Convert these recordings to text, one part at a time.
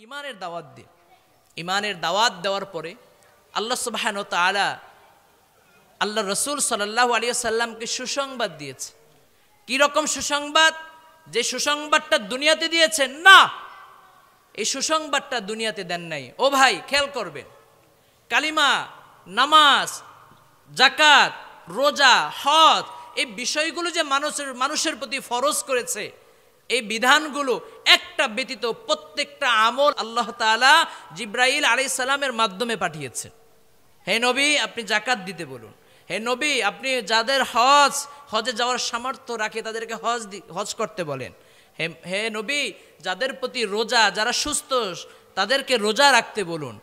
একটা ইমানের দাওয়াত দিয়ে ইমানের দাওয়াত দেওয়ার পরে আল্লাহ সুবাহান তালা আল্লাহ রসুল সাল্লাহ আলী সাল্লামকে সুসংবাদ দিয়েছে কীরকম সুসংবাদ যে সুসংবাদটা দুনিয়াতে দিয়েছেন না এই সুসংবাদটা দুনিয়াতে দেন নাই ও ভাই খেয়াল করবেন কালিমা নামাজ জাকাত রোজা হজ এই বিষয়গুলো যে মানুষের মানুষের প্রতি ফরজ করেছে এই বিধানগুলো একটা ব্যতীত প্রত্যেকটা আমল আল্লাহ তালা জিব্রাইল আলি সালামের মাধ্যমে পাঠিয়েছেন হে নবী আপনি জাকাত দিতে বলুন হে নবী আপনি যাদের হজ হজে যাওয়ার সামর্থ্য রাখে তাদেরকে হজ হজ করতে বলেন হে হে নবী যাদের প্রতি রোজা যারা সুস্থ তাদেরকে রোজা রাখতে বলুন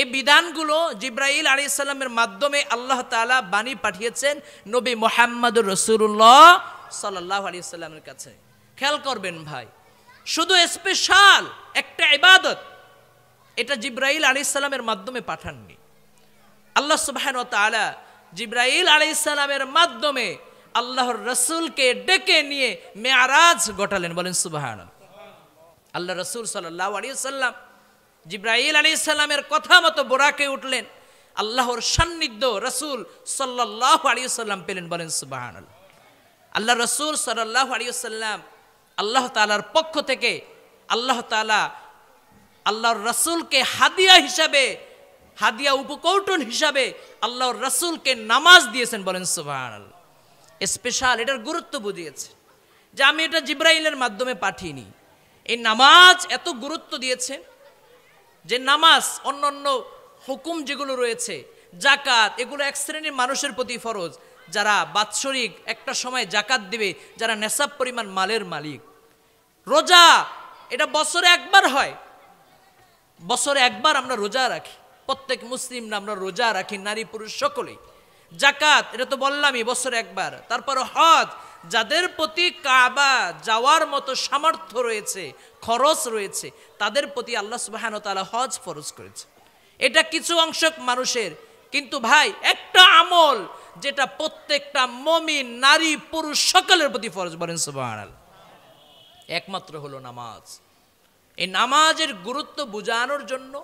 এই বিধানগুলো জিব্রাইল আলি সাল্লামের মাধ্যমে আল্লাহ তালা বাণী পাঠিয়েছেন নবী মোহাম্মদ রসুল্লাহ সাল্লাহ আলি সাল্লামের কাছে খেয়াল করবেন ভাই শুধু স্পেশাল একটা ইবাদত এটা জিব্রাইল আলি মাধ্যমে পাঠাননি আল্লাহ সুবাহন তালা জিব্রাইল আলি ইসলামের মাধ্যমে আল্লাহর রসুলকে ডেকে নিয়ে মেয়ারাজ গোটালেন বলেন সুবাহান আল্লাহ রসুল সাল্লাহ আলী সাল্লাম জিব্রাইল আলী কথা মতো বোরাকে উঠলেন আল্লাহর সান্নিধ্য রসুল সাল্লাহ আলী সাল্লাম পেলেন বলেন সুবাহান আল্লাহ রসুল সাল্লাহ আলী সাল্লাম আল্লাহ তালার পক্ষ থেকে আল্লাহ তালা আল্লাহর রসুলকে হাদিয়া হিসাবে হাদিয়া উপকৌটন হিসাবে আল্লাহর রসুলকে নামাজ দিয়েছেন বলেন সুবাহ স্পেশাল এটার গুরুত্ব বুঝিয়েছে যে আমি এটা জিব্রাইলের মাধ্যমে পাঠিনি এই নামাজ এত গুরুত্ব দিয়েছে যে নামাজ অন্য অন্য হুকুম যেগুলো রয়েছে জাকাত এগুলো এক শ্রেণীর মানুষের প্রতি ফরজ যারা বাৎসরিক একটা সময় জাকাত দিবে যারা নেশাব পরিমাণ মালের মালিক রোজা এটা বছরে একবার হয় বছরে একবার আমরা রোজা রাখি প্রত্যেক মুসলিম আমরা রোজা রাখি নারী পুরুষ সকলেই জাকাত এটা তো বললামই বছরে একবার তারপর হজ যাদের প্রতি কাবা যাওয়ার মতো সামর্থ্য রয়েছে খরচ রয়েছে তাদের প্রতি আল্লাহ সুবাহন তালা হজ ফরজ করেছে এটা কিছু অংশক মানুষের কিন্তু ভাই একটা আমল যেটা প্রত্যেকটা মমি নারী পুরুষ সকলের প্রতি ফরজ বলেন সুবাহ একমাত্র হলো নামাজ এই নামাজের গুরুত্ব বুঝানোর জন্য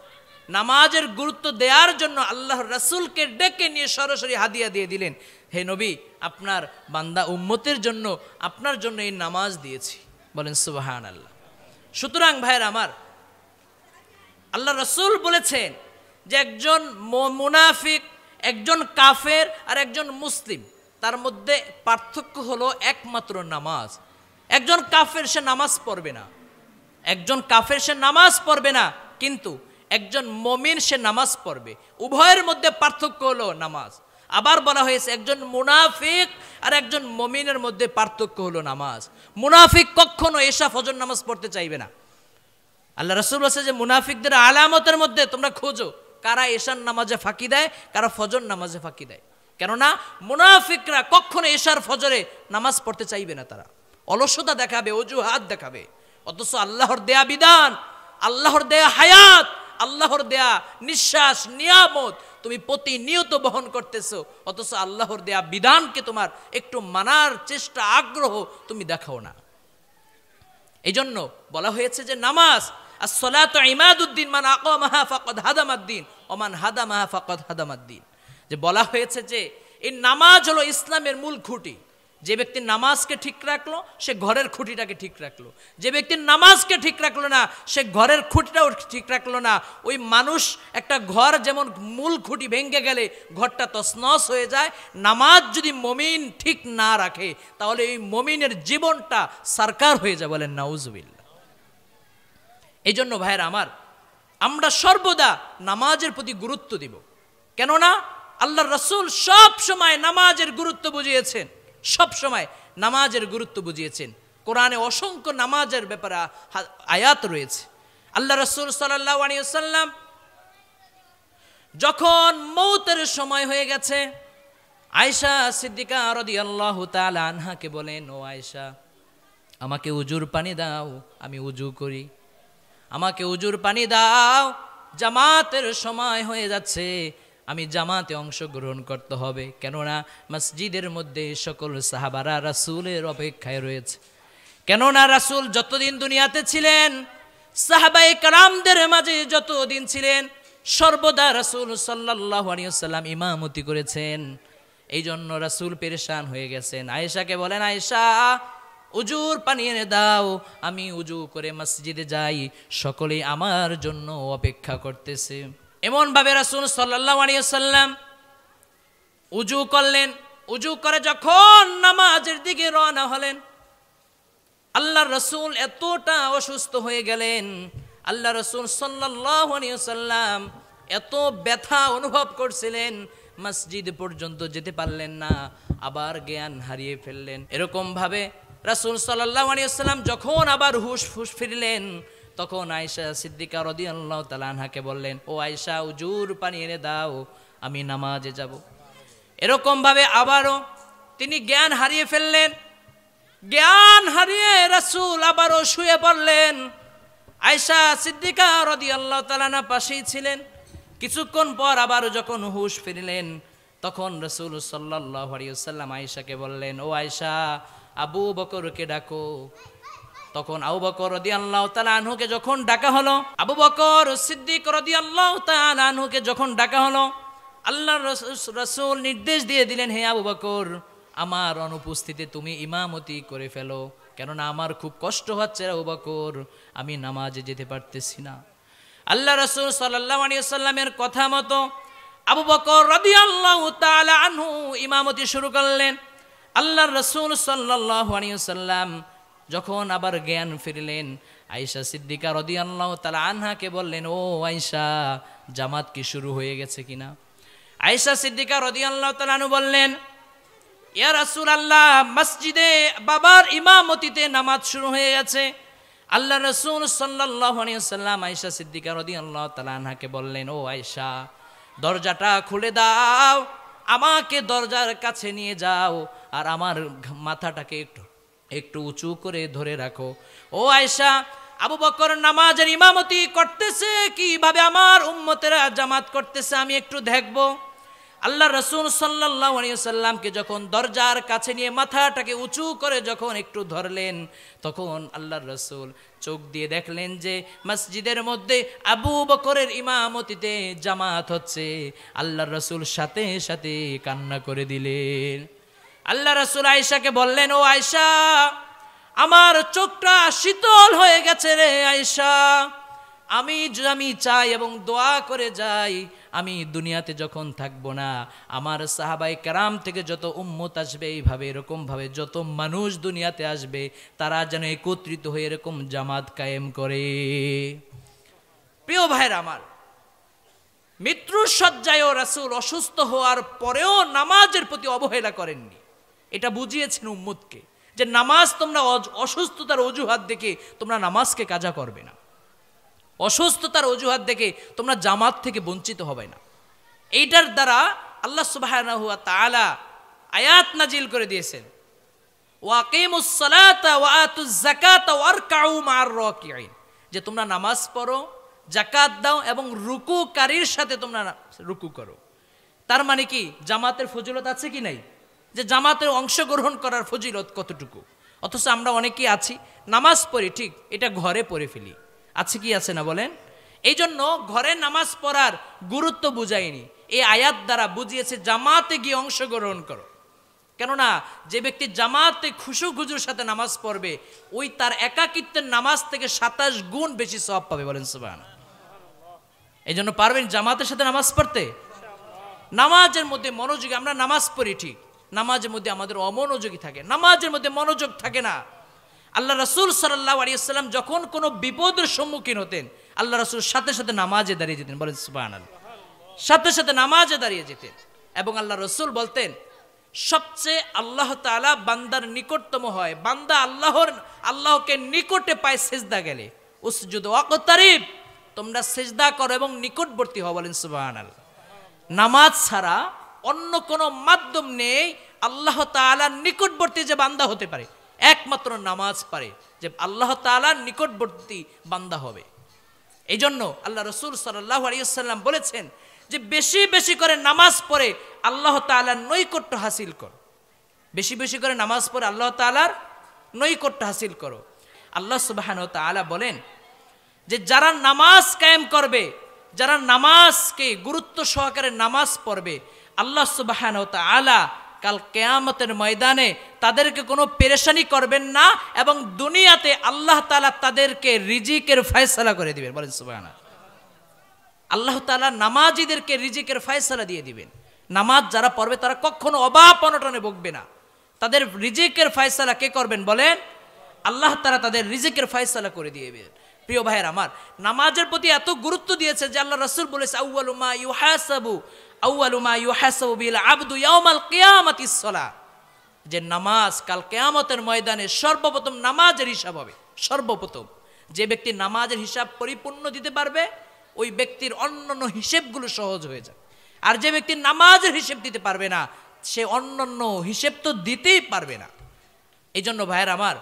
নামাজের গুরুত্ব দেওয়ার জন্য আল্লাহ রাসুলকে ডেকে নিয়ে সরাসরি হাদিয়া দিয়ে দিলেন হে নবী আপনার বান্দা উম্মতের জন্য আপনার জন্য এই নামাজ দিয়েছি বলেন সুবাহান আল্লাহ সুতরাং ভাইয়ের আমার আল্লাহ রসুল বলেছেন যে একজন মোনাফিক একজন কাফের আর একজন মুসলিম তার মধ্যে পার্থক্য হলো একমাত্র নামাজ একজন কাফের সে নামাজ পড়বে না একজন কাফের সে নামাজ পড়বে না কিন্তু একজন মমিন সে নামাজ পড়বে উভয়ের মধ্যে পার্থক্য হলো নামাজ আবার বলা হয়েছে একজন মুনাফিক আর একজন মমিনের মধ্যে পার্থক্য হলো নামাজ মুনাফিক কখনো এসা ফজর নামাজ পড়তে চাইবে না আল্লাহ রসুল বলছে যে মুনাফিকদের আলামতের মধ্যে তোমরা খোঁজো কারা এশার নামাজে ফাঁকি দেয় কারা ফজর নামাজে ফাঁকি দেয় কেননা মুনাফিকরা কখনো এশার ফজরে নামাজ পড়তে চাইবে না তারা অলসতা দেখাবে অজুহাত দেখাবে অথচ আল্লাহর দেয়া বিধান আল্লাহর দেয়া হায়াত আল্লাহর দেয়া নিঃশ্বাস নিয়ামত তুমি প্রতিনিয়ত বহন করতেছ অথচ আল্লাহর দেয়া বিধানকে তোমার একটু মানার চেষ্টা আগ্রহ তুমি দেখাও না এই জন্য বলা হয়েছে যে নামাজ আসলাত ইমাদুদ্দিন মান আকমাহা ফকদ হাদামাদ্দিন ওমান হাদামাহা ফকদ হাদামাদ্দিন যে বলা হয়েছে যে এই নামাজ হলো ইসলামের মূল খুঁটি যে ব্যক্তি নামাজকে ঠিক রাখলো সে ঘরের খুঁটিটাকে ঠিক রাখলো যে ব্যক্তি নামাজকে ঠিক রাখলো না সে ঘরের খুঁটিটাও ঠিক রাখলো না ওই মানুষ একটা ঘর যেমন মূল খুঁটি ভেঙে গেলে ঘরটা তসনস হয়ে যায় নামাজ যদি মমিন ঠিক না রাখে তাহলে এই মমিনের জীবনটা সরকার হয়ে যায় বলেন নাউজবিল এই জন্য ভাইয়ের আমার আমরা সর্বদা নামাজের প্রতি গুরুত্ব দিব কেননা আল্লাহ রসুল সব সময় নামাজের গুরুত্ব বুঝিয়েছেন সব সময় নামাজের গুরুত্ব বুঝিয়েছেন কোরআনে অসংখ্য নামাজের ব্যাপারে আয়াত রয়েছে আল্লাহ রসুল সাল্লাম যখন মৌতের সময় হয়ে গেছে আয়সা সিদ্দিকা রদি আল্লাহ আনহাকে বলেন ও আয়সা আমাকে উজুর পানি দাও আমি উজু করি আমাকে উজুর পানি দাও জামাতের সময় হয়ে যাচ্ছে আমি জামাতে অংশগ্রহণ করতে হবে কেননা মসজিদের মধ্যে সকল সাহাবারা রাসুলের অপেক্ষায় রয়েছে কেননা রাসুল যতদিন দুনিয়াতে ছিলেন সাহাবাই কালামদের মাঝে যতদিন ছিলেন সর্বদা রাসুল সাল্লাহাম ইমামতি করেছেন এই জন্য রাসুল পেরেশান হয়ে গেছেন আয়েশাকে বলেন আয়েশা উজুর পানি এনে দাও আমি উজু করে মসজিদে যাই সকলে আমার জন্য অপেক্ষা করতেছে এমনভাবে রাসুল সাল্লাহ আলিয়াল্লাম উজু করলেন উজু করে যখন নামাজের দিকে রওনা হলেন আল্লাহ রসুল এতটা অসুস্থ হয়ে গেলেন আল্লাহ রসুল সাল্লাম এত ব্যথা অনুভব করছিলেন মসজিদ পর্যন্ত যেতে পারলেন না আবার জ্ঞান হারিয়ে ফেললেন এরকমভাবে রাসুল সাল্লাম যখন আবার হুশ ফুস ফিরলেন তখন আয়সা সিদ্দিকা রদি আল্লাহ তালানহাকে বললেন ও আয়সা উজুর পানি এনে দাও আমি নামাজে যাব এরকমভাবে আবারও তিনি জ্ঞান হারিয়ে ফেললেন জ্ঞান হারিয়ে রাসুল আবারও শুয়ে পড়লেন আয়সা সিদ্দিকা রদি আল্লাহ তালানা পাশেই ছিলেন কিছুক্ষণ পর আবারও যখন হুশ ফিরলেন তখন রসুল সাল্লাহ আলিয়াল্লাম আয়সাকে বললেন ও আয়সা আবু বকরকে ডাকো তখন আবু বকর রদি আল্লাহ আনহুকে যখন ডাকা হলো আবু বকর সিদ্দিক রদি আল্লাহ আনহুকে যখন ডাকা হলো আল্লাহ রসুল নির্দেশ দিয়ে দিলেন হে আবু বকর আমার অনুপস্থিতি তুমি ইমামতি করে ফেলো কেননা আমার খুব কষ্ট হচ্ছে আবু বকর আমি নামাজে যেতে পারতেছি না আল্লাহ রসুল সাল্লাহ আলিয়াল্লামের কথা মতো আবু বকর রদি আল্লাহ তালা আনহু ইমামতি শুরু করলেন আল্লাহ রসুল সাল্লাহ আনিয়াল্লাম যখন আবার জ্ঞান ফিরলেন আয়েশা সিদ্দিকা রদি আল্লাহ তালা আনহাকে বললেন ও আইসা জামাত কি শুরু হয়ে গেছে কিনা আয়েশা সিদ্দিকা রদি আল্লাহ তালানু বললেন ইয়া রাসুল আল্লাহ মসজিদে বাবার ইমামতিতে নামাজ শুরু হয়ে গেছে আল্লাহ রসুল সাল্লাম আয়েশা সিদ্দিকা রদি আল্লাহ তালা আনহাকে বললেন ও আয়েশা দরজাটা খুলে দাও আমাকে দরজার কাছে নিয়ে যাও আর আমার মাথাটাকে একটু একটু উঁচু করে ধরে রাখো ও আয়সা আবু বকর নামাজের ইমামতি করতেছে কিভাবে আমার উম্মতেরা জামাত করতেছে আমি একটু দেখবো আল্লাহ রসুল সাল্লাহ সাল্লামকে যখন দরজার কাছে নিয়ে মাথাটাকে উঁচু করে যখন একটু ধরলেন তখন আল্লাহ রসুল চোখ দিয়ে দেখলেন যে মসজিদের মধ্যে আবু বকরের ইমামতিতে জামাত হচ্ছে আল্লাহ রসুল সাথে সাথে কান্না করে দিলেন আল্লাহ রসুল আয়সাকে বললেন ও আয়সা আমার চোখটা শীতল হয়ে গেছে রে আয়সা আমি আমি চাই এবং দোয়া করে যাই আমি দুনিয়াতে যখন থাকব না আমার সাহাবাই কারাম থেকে যত উম্মত আসবে এইভাবে এরকমভাবে যত মানুষ দুনিয়াতে আসবে তারা যেন একত্রিত হয়ে এরকম জামাত কায়েম করে প্রিয় ভাইয়ের আমার মৃত্যুর ও রাসুল অসুস্থ হওয়ার পরেও নামাজের প্রতি অবহেলা করেননি এটা বুঝিয়েছেন উম্মুদকে যে নামাজ তোমরা অসুস্থতার অজুহাত দেখে তোমরা নামাজকে কাজা করবে না অসুস্থতার অজুহাত দেখে তোমরা জামাত থেকে বঞ্চিত হবে না এইটার দ্বারা আল্লাহ সুবাহ আয়াত নাজিল করে দিয়েছেন যে তোমরা নামাজ পড়ো জাকাত দাও এবং রুকুকারীর সাথে তোমরা রুকু করো তার মানে কি জামাতের ফজিলত আছে কি নাই যে জামাতের অংশগ্রহণ করার ফজিলত কতটুকু অথচ আমরা অনেকেই আছি নামাজ পড়ি ঠিক এটা ঘরে পড়ে ফেলি আছে কি আছে না বলেন এই জন্য ঘরে নামাজ পড়ার গুরুত্ব বুঝায়নি এই আয়াত দ্বারা বুঝিয়েছে জামাতে গিয়ে অংশগ্রহণ করো কেননা যে ব্যক্তি জামাতে খুশু খুজুর সাথে নামাজ পড়বে ওই তার একাকিত্বের নামাজ থেকে সাতাশ গুণ বেশি সব পাবে বলেন সুবান এই জন্য পারবেন জামাতের সাথে নামাজ পড়তে নামাজের মধ্যে মনোযোগী আমরা নামাজ পড়ি ঠিক নামাজের মধ্যে আমাদের অমনোযোগী থাকে নামাজের মধ্যে মনোযোগ থাকে না আল্লাহ রসুল সাল্লাহ আলিয়াল্লাম যখন কোনো বিপদের সম্মুখীন হতেন আল্লাহ রসুল সাথে সাথে নামাজে দাঁড়িয়ে যেতেন বলেন সুবাহান সাথে সাথে নামাজে দাঁড়িয়ে যেতেন এবং আল্লাহ রসুল বলতেন সবচেয়ে আল্লাহ তালা বান্দার নিকটতম হয় বান্দা আল্লাহর আল্লাহকে নিকটে পায় সেজদা গেলে উসজুদ অকতারিফ তোমরা সেজদা করো এবং নিকটবর্তী হও বলেন সুবাহান নামাজ ছাড়া অন্য কোনো মাধ্যম নেই আল্লাহ তালার নিকটবর্তী যে বান্দা হতে পারে একমাত্র নামাজ পারে যে আল্লাহ তালার নিকটবর্তী বান্দা হবে এই জন্য আল্লাহ রসুল সাল্লাহ আলিয়াল্লাম বলেছেন যে বেশি বেশি করে নামাজ পড়ে আল্লাহ তালার নৈকট্য হাসিল কর বেশি বেশি করে নামাজ পড়ে আল্লাহ তালার নৈকট্য হাসিল করো আল্লাহ সুবাহন তালা বলেন যে যারা নামাজ কায়েম করবে যারা নামাজকে গুরুত্ব সহকারে নামাজ পড়বে আল্লাহ সুবাহান তালা কাল কেয়ামতের ময়দানে তাদেরকে কোনো পেরেশানি করবেন না এবং দুনিয়াতে আল্লাহ তালা তাদেরকে রিজিকের ফয়সলা করে দিবেন বলেন সুবাহ আল্লাহ তালা নামাজিদেরকে রিজিকের ফয়সলা দিয়ে দিবেন নামাজ যারা পড়বে তারা কখনো অবাপ অনটনে বকবে না তাদের রিজিকের ফয়সলা কে করবেন বলেন আল্লাহ তারা তাদের রিজিকের ফয়সলা করে দিয়ে দেবেন প্রিয় ভাইয়ের আমার নামাজের প্রতি এত গুরুত্ব দিয়েছে যে আল্লাহ রসুল বলেছে আউ্বালুমা ইউহাসাবু আউ্বালুমা ইউহাসাবু বিল আবদু ইয়ামাল কেয়ামত ইসলা যে নামাজ কাল কেয়ামতের ময়দানে সর্বপ্রথম নামাজের হিসাব হবে সর্বপ্রথম যে ব্যক্তি নামাজের হিসাব পরিপূর্ণ দিতে পারবে ওই ব্যক্তির অন্যান্য হিসেবগুলো সহজ হয়ে যাবে আর যে ব্যক্তি নামাজের হিসেব দিতে পারবে না সে অন্যান্য হিসেব তো দিতেই পারবে না এই জন্য ভাইয়ের আমার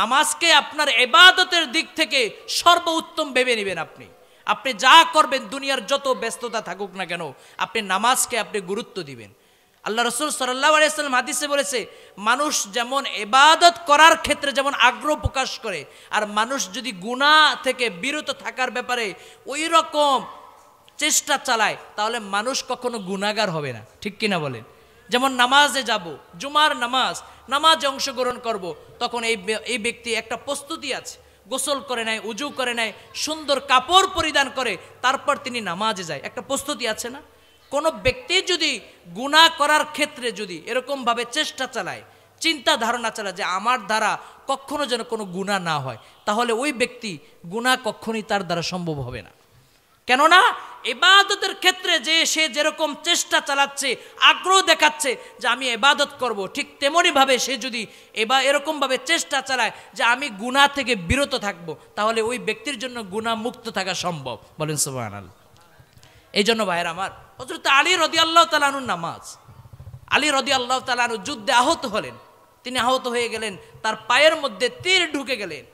নামাজকে আপনার এবাদতের দিক থেকে সর্বোত্তম ভেবে নেবেন আপনি আপনি যা করবেন দুনিয়ার যত ব্যস্ততা থাকুক না কেন আপনি নামাজকে আপনি গুরুত্ব দিবেন আল্লাহ রসুল সাল্লাহ আলিয়াল্লাম হাদিসে বলেছে মানুষ যেমন এবাদত করার ক্ষেত্রে যেমন আগ্রহ প্রকাশ করে আর মানুষ যদি গুণা থেকে বিরত থাকার ব্যাপারে ওই রকম চেষ্টা চালায় তাহলে মানুষ কখনো গুণাগার হবে না ঠিক কিনা বলেন যেমন নামাজে যাব জুমার নামাজ নামাজে অংশগ্রহণ করব। তখন এই এই ব্যক্তি একটা প্রস্তুতি আছে গোসল করে নেয় উজু করে নেয় সুন্দর কাপড় পরিধান করে তারপর তিনি নামাজে যায় একটা প্রস্তুতি আছে না কোনো ব্যক্তি যদি গুণা করার ক্ষেত্রে যদি এরকমভাবে চেষ্টা চালায় চিন্তা ধারণা চালায় যে আমার দ্বারা কখনো যেন কোনো গুণা না হয় তাহলে ওই ব্যক্তি গুণা কখনই তার দ্বারা সম্ভব হবে না কেননা এবাদতের ক্ষেত্রে যে সে যেরকম চেষ্টা চালাচ্ছে আগ্রহ দেখাচ্ছে যে আমি এবাদত করব ঠিক তেমনইভাবে সে যদি এবার এরকমভাবে চেষ্টা চালায় যে আমি গুণা থেকে বিরত থাকব তাহলে ওই ব্যক্তির জন্য গুণা মুক্ত থাকা সম্ভব বলেন সুবাহ এই জন্য ভাইয়ের আমার হজরত আলী রদি আল্লাহ তালানুর নামাজ আলী রদি আল্লাহ তালানু যুদ্ধে আহত হলেন তিনি আহত হয়ে গেলেন তার পায়ের মধ্যে তীর ঢুকে গেলেন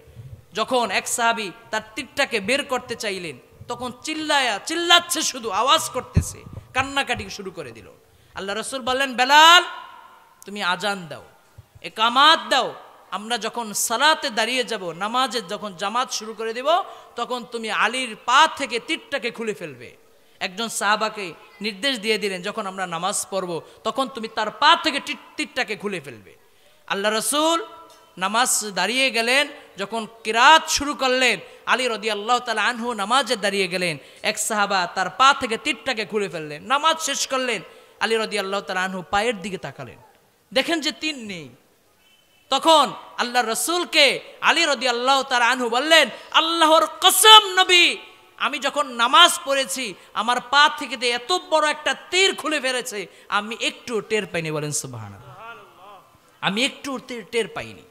যখন এক সাহাবি তার তীরটাকে বের করতে চাইলেন তখন চিল্লায়া চিল্লাচ্ছে শুধু আওয়াজ করতেছে কান্নাকাটি শুরু করে দিল আল্লাহ রসুল বললেন বেলাল তুমি আজান দাও এ কামাত দাও আমরা যখন সালাতে দাঁড়িয়ে যাব নামাজে যখন জামাত শুরু করে দেব তখন তুমি আলীর পা থেকে তীরটাকে খুলে ফেলবে একজন সাহাবাকে নির্দেশ দিয়ে দিলেন যখন আমরা নামাজ পড়ব তখন তুমি তার পা থেকে তীরটাকে খুলে ফেলবে আল্লাহ রসুল নামাজ দাঁড়িয়ে গেলেন যখন কিরাত শুরু করলেন আলী রদি আল্লাহ তালা আনহু নামাজে দাঁড়িয়ে গেলেন এক সাহাবা তার পা থেকে তীরটাকে ঘুরে ফেললেন নামাজ শেষ করলেন আলী রদি আল্লাহ তালা আনহু পায়ের দিকে তাকালেন দেখেন যে তিন নেই তখন আল্লাহ রসুলকে আলী রদি আল্লাহ তার আনহু বললেন আল্লাহর কসম নবী আমি যখন নামাজ পড়েছি আমার পা থেকে এত বড় একটা তীর খুলে ফেলেছে আমি একটু টের পাইনি বলেন সুবাহ আমি একটু টের পাইনি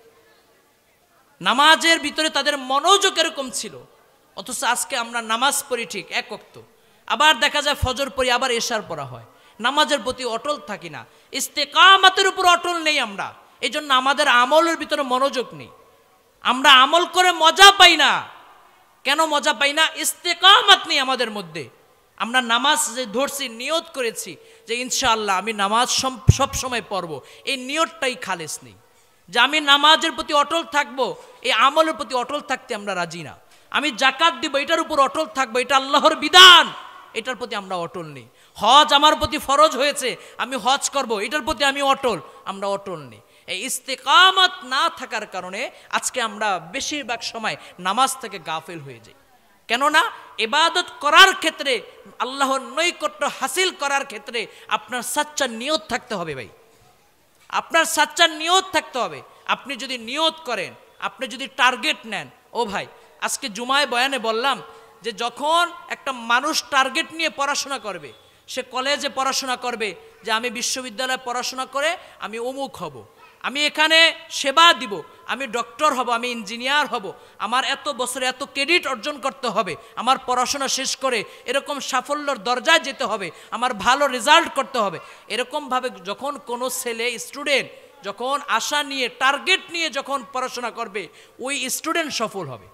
নামাজের ভিতরে তাদের মনোযোগ এরকম ছিল অথচ আজকে আমরা নামাজ পড়ি ঠিক এক অক্ত আবার দেখা যায় ফজর পড়ি আবার এশার পড়া হয় নামাজের প্রতি অটল থাকি না ইস্তেকামাতের উপর অটল নেই আমরা এই জন্য আমাদের আমলের ভিতরে মনোযোগ নেই আমরা আমল করে মজা পাই না কেন মজা পাই না ইস্তেকামাত নেই আমাদের মধ্যে আমরা নামাজ যে ধরছি নিয়ত করেছি যে ইনশাআল্লাহ আমি নামাজ সব সময় পড়ব এই নিয়তটাই খালেস নেই যে আমি নামাজের প্রতি অটল থাকব এই আমলের প্রতি অটল থাকতে আমরা রাজি না আমি জাকাত দিব এটার উপর অটল থাকবো এটা আল্লাহর বিধান এটার প্রতি আমরা অটল নেই হজ আমার প্রতি ফরজ হয়েছে আমি হজ করব এটার প্রতি আমি অটল আমরা অটল নেই এই ইস্তেকামত না থাকার কারণে আজকে আমরা বেশিরভাগ সময় নামাজ থেকে গাফেল হয়ে যাই কেননা এবাদত করার ক্ষেত্রে আল্লাহর নৈকট্য হাসিল করার ক্ষেত্রে আপনার সাচ্চা নিয়ত থাকতে হবে ভাই আপনার সাচ্চার নিয়ত থাকতে হবে আপনি যদি নিয়ত করেন আপনি যদি টার্গেট নেন ও ভাই আজকে জুমায় বয়ানে বললাম যে যখন একটা মানুষ টার্গেট নিয়ে পড়াশোনা করবে সে কলেজে পড়াশোনা করবে যে আমি বিশ্ববিদ্যালয়ে পড়াশোনা করে আমি অমুক হব আমি এখানে সেবা দিব আমি ডক্টর হব আমি ইঞ্জিনিয়ার হব আমার এত বছরে এত ক্রেডিট অর্জন করতে হবে আমার পড়াশোনা শেষ করে এরকম সাফল্যর দরজায় যেতে হবে আমার ভালো রেজাল্ট করতে হবে এরকমভাবে যখন কোনো ছেলে স্টুডেন্ট যখন আশা নিয়ে টার্গেট নিয়ে যখন পড়াশোনা করবে ওই স্টুডেন্ট সফল হবে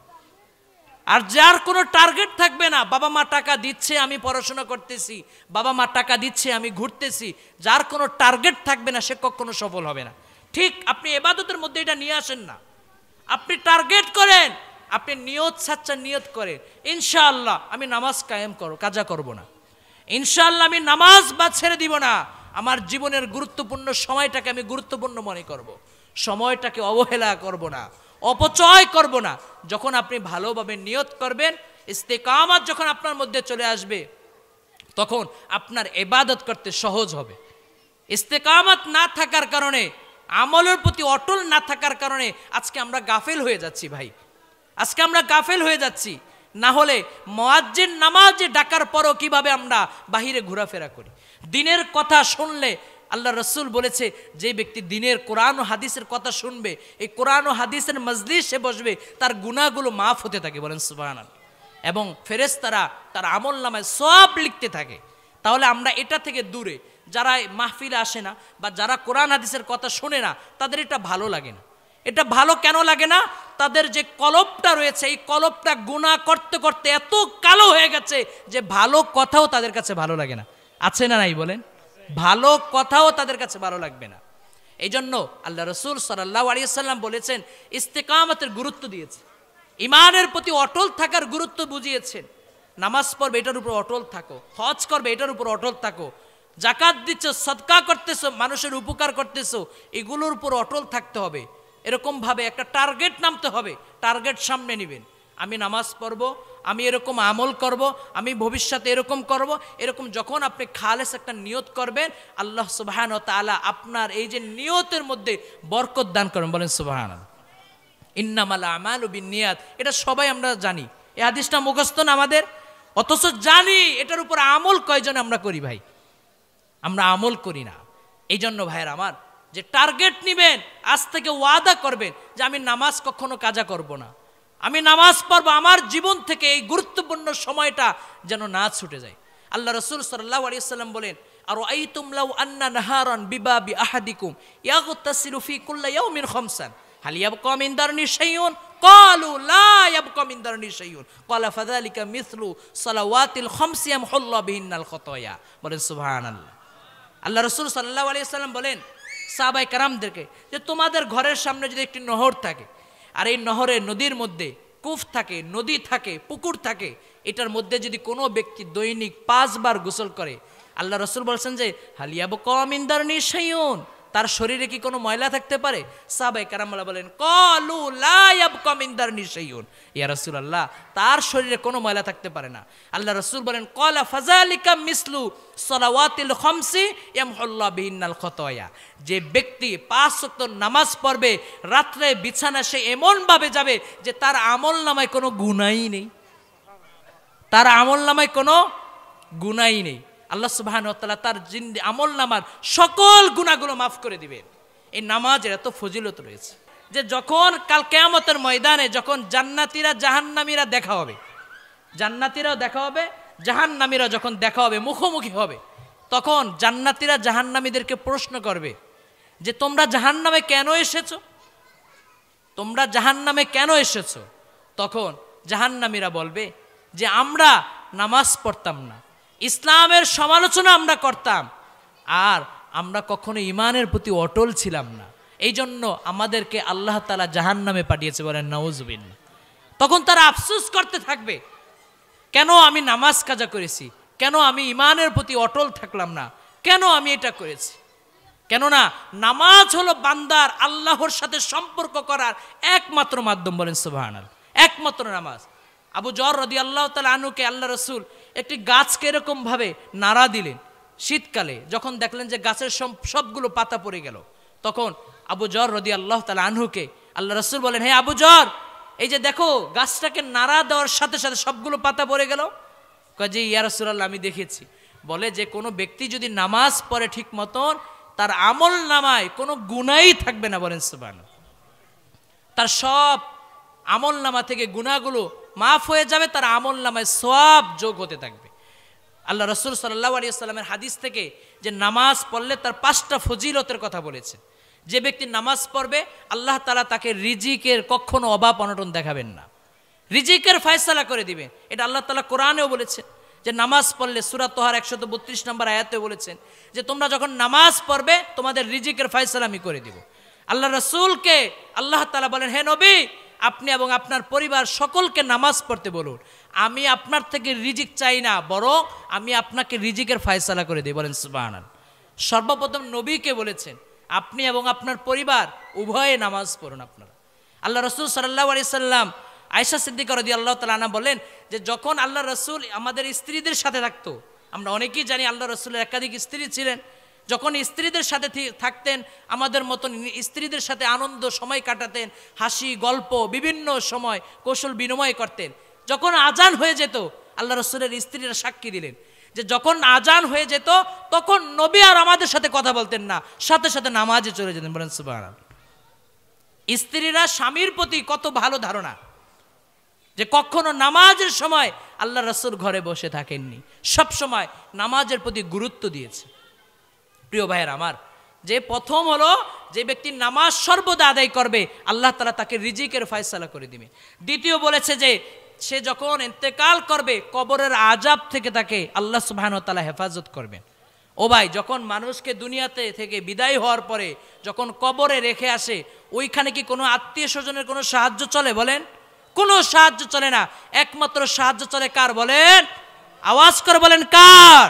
আর যার কোনো টার্গেট থাকবে না বাবা মা টাকা দিচ্ছে আমি পড়াশোনা করতেছি বাবা মা টাকা দিচ্ছে আমি ঘুরতেছি যার কোনো টার্গেট থাকবে না সে কখনো সফল হবে না ঠিক আপনি এবাদতের মধ্যে এটা নিয়ে আসেন না আপনি টার্গেট করেন আপনি নিয়ত সাচ্চা নিয়ত করেন ইনশাআল্লাহ আমি নামাজ কায়েম করো কাজা করব না ইনশাআল্লাহ আমি নামাজ বা ছেড়ে দিব না আমার জীবনের গুরুত্বপূর্ণ সময়টাকে আমি গুরুত্বপূর্ণ মনে করব। সময়টাকে অবহেলা করব না অপচয় করব না যখন আপনি ভালোভাবে নিয়ত করবেন ইস্তেকামাত যখন আপনার মধ্যে চলে আসবে তখন আপনার এবাদত করতে সহজ হবে ইস্তেকামাত না থাকার কারণে আমলের প্রতি অটল না থাকার কারণে আজকে আমরা গাফেল হয়ে যাচ্ছি ভাই আজকে আমরা গাফেল হয়ে যাচ্ছি না হলে মোয়াজ্জের নামাজে ডাকার পরও কিভাবে আমরা বাহিরে ঘোরাফেরা করি দিনের কথা শুনলে আল্লাহ রসুল বলেছে যে ব্যক্তি দিনের কোরআন ও হাদিসের কথা শুনবে এই কোরআন ও হাদিসের মজলিসে বসবে তার গুণাগুলো মাফ হতে থাকে বলেন সুবাহান এবং ফেরেস্তারা তার আমল নামায় সব লিখতে থাকে তাহলে আমরা এটা থেকে দূরে যারা মাহফিলে আসে না বা যারা কোরআন হাদিসের কথা শোনে না তাদের এটা ভালো লাগে না এটা ভালো কেন লাগে না তাদের যে কলপটা রয়েছে এই কলপটা গুণা করতে করতে এত কালো হয়ে গেছে যে ভালো কথাও তাদের কাছে ভালো লাগে না আছে না নাই বলেন ভালো কথাও তাদের কাছে ভালো লাগবে না এই জন্য আল্লাহ রসুল সাল্লাহ আলিয়াল্লাম বলেছেন ইস্তেকামতের গুরুত্ব দিয়েছে ইমানের প্রতি অটল থাকার গুরুত্ব বুঝিয়েছেন নামাজ পড়বে এটার উপর অটল থাকো হজ করবে এটার উপর অটল থাকো জাকাত দিচ্ছ সদকা করতেছো মানুষের উপকার করতেছো এগুলোর উপর অটল থাকতে হবে এরকমভাবে একটা টার্গেট নামতে হবে টার্গেট সামনে নেবেন আমি নামাজ পড়ব আমি এরকম আমল করব আমি ভবিষ্যতে এরকম করব এরকম যখন আপনি খালেস একটা নিয়ত করবেন আল্লাহ সুবাহান তালা আপনার এই যে নিয়তের মধ্যে বরকত দান করেন বলেন সুবাহান ইন্নামালা আমাল উবিন নিয়াত এটা সবাই আমরা জানি এ আদিষ্টা মুখস্থ না আমাদের অথচ জানি এটার উপর আমল কয়জন আমরা করি ভাই আমরা আমল করি না এই জন্য ভাইয়ের আমার যে টার্গেট নিবেন আজ থেকে ওয়াদা করবেন যে আমি নামাজ কখনো কাজা করব না আমি নামাজ পড়বো আমার জীবন থেকে এই গুরুত্বপূর্ণ সময়টা যেন না ছুটে যায় আল্লাহ রসুল সাল্লাহ আলিয়াল্লাম বলেন আর আই তুমলাউ আন্না নাহারন বিবা বি আহাদিকুম ইয়াগু তাসিরুফি কুল্লা মিন খমসান হালিয়াব কম ইন্দার নিশাইয়ুন কালু لا কম من درني কলা قال فذلك مثل صلوات الخمس يمحو বলেন সুবহানাল্লাহ আল্লাহ রসুল সাল্লাহ সাল্লাম বলেন সাবাই কারামদেরকে যে তোমাদের ঘরের সামনে যদি একটি নহর থাকে আর এই নহরে নদীর মধ্যে কুফ থাকে নদী থাকে পুকুর থাকে এটার মধ্যে যদি কোনো ব্যক্তি দৈনিক পাঁচবার গোসল করে আল্লাহ রসুল বলছেন যে হালিয়াবো কম ইন্দারণী সেইন তার শরীরে কি কোনো ময়লা থাকতে পারে সাবাই কারামলা বলেন কলু লাইয়াবকমিন্দার নিশাইউন ইয়া রসুল আল্লাহ তার শরীরে কোনো ময়লা থাকতে পারে না আল্লাহ রসুল বলেন কলা ফাজালিকা মিসলু সলাওয়াতিল খমসি হল্লা বিহিনাল খতয়া যে ব্যক্তি পাঁচ শক্ত নামাজ পড়বে রাত্রে বিছানা সে এমনভাবে যাবে যে তার আমল নামায় কোনো গুণাই নেই তার আমল নামায় কোনো গুণাই নেই আল্লাহ সুবাহানতাল্লাহ তার জিন্দি আমল নামার সকল গুণাগুলো মাফ করে দিবেন এই নামাজের এত ফজিলত রয়েছে যে যখন কাল কেয়ামতের ময়দানে যখন জান্নাতিরা জাহান্নামিরা দেখা হবে জান্নাতিরাও দেখা হবে জাহান্নামিরা যখন দেখা হবে মুখোমুখি হবে তখন জান্নাতিরা জাহান্নামীদেরকে প্রশ্ন করবে যে তোমরা জাহান্নামে কেন এসেছ তোমরা জাহান্নামে কেন এসেছ তখন জাহান্নামিরা বলবে যে আমরা নামাজ পড়তাম না ইসলামের সমালোচনা আমরা করতাম আর আমরা কখনো ইমানের প্রতি অটল ছিলাম না এই জন্য আমাদেরকে আল্লাহ তালা জাহান নামে পাঠিয়েছে বলেন নওয়াজবিন তখন তারা আফসুস করতে থাকবে কেন আমি নামাজ কাজা করেছি কেন আমি ইমানের প্রতি অটল থাকলাম না কেন আমি এটা করেছি কেননা নামাজ হলো বান্দার আল্লাহর সাথে সম্পর্ক করার একমাত্র মাধ্যম বলেন সুবাহ একমাত্র নামাজ আবু জর রদি আল্লাহ তালা আনুকে আল্লাহ রসুল একটি গাছকে এরকমভাবে নাড়া দিলেন শীতকালে যখন দেখলেন যে গাছের সবগুলো পাতা পড়ে গেল তখন আবু জ্বর রদি আল্লাহ তালা আনহুকে আল্লাহ রসুল বলেন হে আবু জ্বর এই যে দেখো গাছটাকে নাড়া দেওয়ার সাথে সাথে সবগুলো পাতা পড়ে গেল কাজে ইয়া রসুল্লাহ আমি দেখেছি বলে যে কোনো ব্যক্তি যদি নামাজ পড়ে ঠিক মতন তার আমল নামায় কোনো গুণাই থাকবে না বলেন সুবান তার সব আমল নামা থেকে গুণাগুলো মাফ হয়ে যাবে তার আমল নামায় সব যোগ হতে থাকবে আল্লাহ রসুল সাল্লাহ আলিয়াল্লামের হাদিস থেকে যে নামাজ পড়লে তার পাঁচটা ফজিলতের কথা বলেছে যে ব্যক্তি নামাজ পড়বে আল্লাহ তালা তাকে রিজিকের কখনো অভাব অনটন দেখাবেন না রিজিকের ফয়সালা করে দিবে এটা আল্লাহ তালা কোরআনেও বলেছেন যে নামাজ পড়লে সুরাত তোহার একশত বত্রিশ নম্বর আয়াতেও বলেছেন যে তোমরা যখন নামাজ পড়বে তোমাদের রিজিকের ফয়সালা আমি করে দিব আল্লাহ রসুলকে আল্লাহ তালা বলেন হে নবী আপনি এবং আপনার পরিবার সকলকে নামাজ পড়তে বলুন আমি আপনার থেকে রিজিক চাই না বরং আমি আপনাকে রিজিকের ফায়সালা করে দিই বলেন সুবাহ সর্বপ্রথম নবীকে বলেছেন আপনি এবং আপনার পরিবার উভয়ে নামাজ পড়ুন আপনারা আল্লাহ রসুল সাল্লাহ আলি সাল্লাম আয়সা সিদ্দিক রদি আল্লাহ তালা বলেন যে যখন আল্লাহ রসুল আমাদের স্ত্রীদের সাথে থাকতো আমরা অনেকেই জানি আল্লাহ রসুলের একাধিক স্ত্রী ছিলেন যখন স্ত্রীদের সাথে থাকতেন আমাদের মতন স্ত্রীদের সাথে আনন্দ সময় কাটাতেন হাসি গল্প বিভিন্ন সময় কৌশল বিনিময় করতেন যখন আজান হয়ে যেত আল্লাহ রসুলের স্ত্রীরা সাক্ষী দিলেন যে যখন আজান হয়ে যেত তখন নবী আর আমাদের সাথে কথা বলতেন না সাথে সাথে নামাজে চলে যেতেন বলেন সুবাহ স্ত্রীরা স্বামীর প্রতি কত ভালো ধারণা যে কখনো নামাজের সময় আল্লাহ রসুল ঘরে বসে থাকেননি সব সময় নামাজের প্রতি গুরুত্ব দিয়েছে প্রিয় ভাইয়ের আমার যে প্রথম হলো যে ব্যক্তি নামাজ সর্বদা আদায় করবে আল্লাহ তালা তাকে রিজিকের ফায়সালা করে দিবে দ্বিতীয় বলেছে যে সে যখন এন্তেকাল করবে কবরের আজাব থেকে তাকে আল্লাহ সুবাহানতালা হেফাজত করবেন ও ভাই যখন মানুষকে দুনিয়াতে থেকে বিদায় হওয়ার পরে যখন কবরে রেখে আসে ওইখানে কি কোনো আত্মীয় স্বজনের কোনো সাহায্য চলে বলেন কোনো সাহায্য চলে না একমাত্র সাহায্য চলে কার বলেন আওয়াজ করে বলেন কার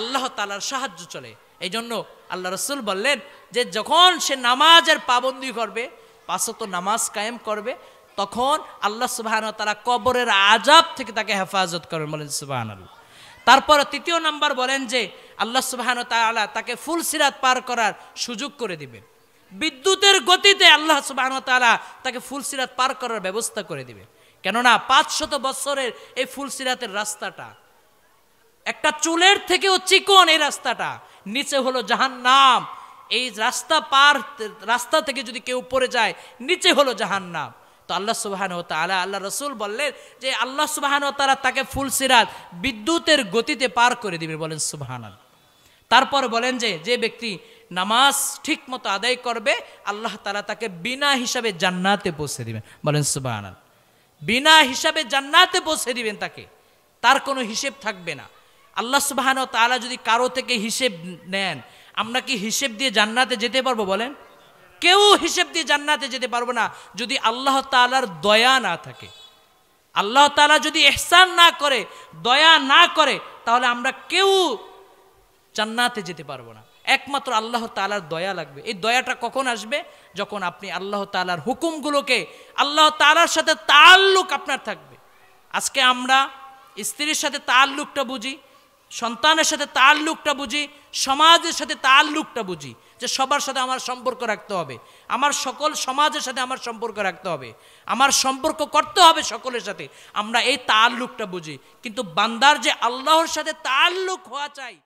আল্লাহ তালার সাহায্য চলে এই জন্য আল্লাহ রসুল বললেন যে যখন সে নামাজের পাবন্দি করবে পাশত নামাজ কায়েম করবে তখন আল্লাহ সুবাহান তারা কবরের আজাব থেকে তাকে হেফাজত করবেন বলেন সুবাহান আল্লাহ তারপর তৃতীয় নাম্বার বলেন যে আল্লাহ সুবাহান তালা তাকে ফুল সিরাত পার করার সুযোগ করে দিবেন বিদ্যুতের গতিতে আল্লাহ সুবাহান তালা তাকে ফুল সিরাত পার করার ব্যবস্থা করে দিবে কেননা পাঁচশত বৎসরের এই ফুল সিরাতের রাস্তাটা একটা চুলের থেকেও চিকন এই রাস্তাটা নিচে হলো জাহান নাম এই রাস্তা পার রাস্তা থেকে যদি কেউ পড়ে যায় নিচে হলো জাহান নাম তো আল্লাহ সুবাহান ও তালা আল্লাহ রসুল বললেন যে আল্লাহ সুবাহান ও তারা তাকে ফুল বিদ্যুতের গতিতে পার করে দিবে বলেন সুবাহান তারপর বলেন যে যে ব্যক্তি নামাজ ঠিক মতো আদায় করবে আল্লাহ তালা তাকে বিনা হিসাবে জান্নাতে পৌঁছে দিবেন বলেন সুবাহান বিনা হিসাবে জান্নাতে পৌঁছে দিবেন তাকে তার কোনো হিসেব থাকবে না আল্লাহ সুবাহান তালা যদি কারো থেকে হিসেব নেন আমরা কি হিসেব দিয়ে জান্নাতে যেতে পারবো বলেন কেউ হিসেব দিয়ে জান্নাতে যেতে পারবো না যদি আল্লাহ তালার দয়া না থাকে আল্লাহ তালা যদি এহসান না করে দয়া না করে তাহলে আমরা কেউ জান্নাতে যেতে পারবো না একমাত্র আল্লাহ তালার দয়া লাগবে এই দয়াটা কখন আসবে যখন আপনি আল্লাহ তালার হুকুমগুলোকে আল্লাহ তালার সাথে তাল্লুক আপনার থাকবে আজকে আমরা স্ত্রীর সাথে তাল্লুকটা বুঝি সন্তানের সাথে তাল্লুকটা বুঝি সমাজের সাথে তাল্লুকটা বুঝি যে সবার সাথে আমার সম্পর্ক রাখতে হবে আমার সকল সমাজের সাথে আমার সম্পর্ক রাখতে হবে আমার সম্পর্ক করতে হবে সকলের সাথে আমরা এই তাল্লুকটা বুঝি কিন্তু বান্দার যে আল্লাহর সাথে তাল্লুক হওয়া চাই